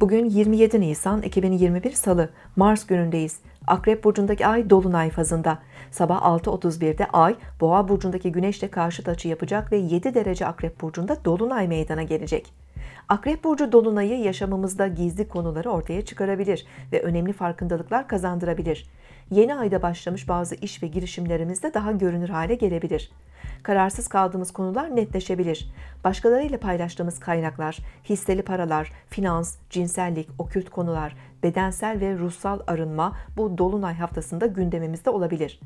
Bugün 27 Nisan 2021 Salı, Mars günündeyiz. Akrep burcundaki ay dolunay fazında. Sabah 6.31'de ay Boğa burcundaki güneşle karşıt açı yapacak ve 7 derece Akrep burcunda dolunay meydana gelecek. Akrep Burcu Dolunay'ı yaşamımızda gizli konuları ortaya çıkarabilir ve önemli farkındalıklar kazandırabilir. Yeni ayda başlamış bazı iş ve girişimlerimizde daha görünür hale gelebilir. Kararsız kaldığımız konular netleşebilir. Başkalarıyla paylaştığımız kaynaklar, hisseli paralar, finans, cinsellik, okült konular, bedensel ve ruhsal arınma bu dolunay haftasında gündemimizde olabilir.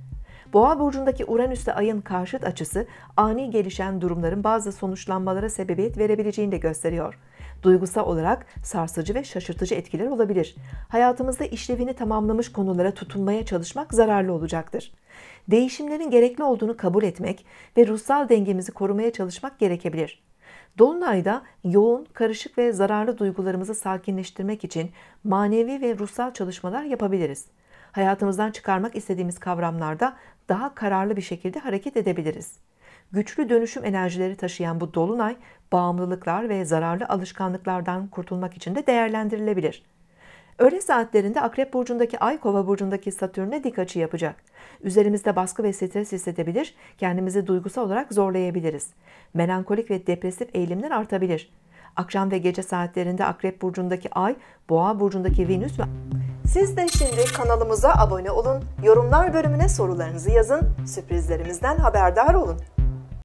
Boğa burcundaki Uranüs'te ayın karşıt açısı ani gelişen durumların bazı sonuçlanmalara sebebiyet verebileceğini de gösteriyor. Duygusal olarak sarsıcı ve şaşırtıcı etkiler olabilir. Hayatımızda işlevini tamamlamış konulara tutunmaya çalışmak zararlı olacaktır. Değişimlerin gerekli olduğunu kabul etmek ve ruhsal dengemizi korumaya çalışmak gerekebilir. Dolunayda yoğun, karışık ve zararlı duygularımızı sakinleştirmek için manevi ve ruhsal çalışmalar yapabiliriz. Hayatımızdan çıkarmak istediğimiz kavramlarda daha kararlı bir şekilde hareket edebiliriz. Güçlü dönüşüm enerjileri taşıyan bu dolunay bağımlılıklar ve zararlı alışkanlıklardan kurtulmak için de değerlendirilebilir. Öğle saatlerinde Akrep Burcu'ndaki Ay Kova Burcu'ndaki Satürn'e dik açı yapacak. Üzerimizde baskı ve stres hissedebilir, kendimizi duygusal olarak zorlayabiliriz. Melankolik ve depresif eğilimler artabilir. Akşam ve gece saatlerinde Akrep Burcu'ndaki Ay, Boğa Burcu'ndaki Venüs ve... Siz de şimdi kanalımıza abone olun, yorumlar bölümüne sorularınızı yazın, sürprizlerimizden haberdar olun.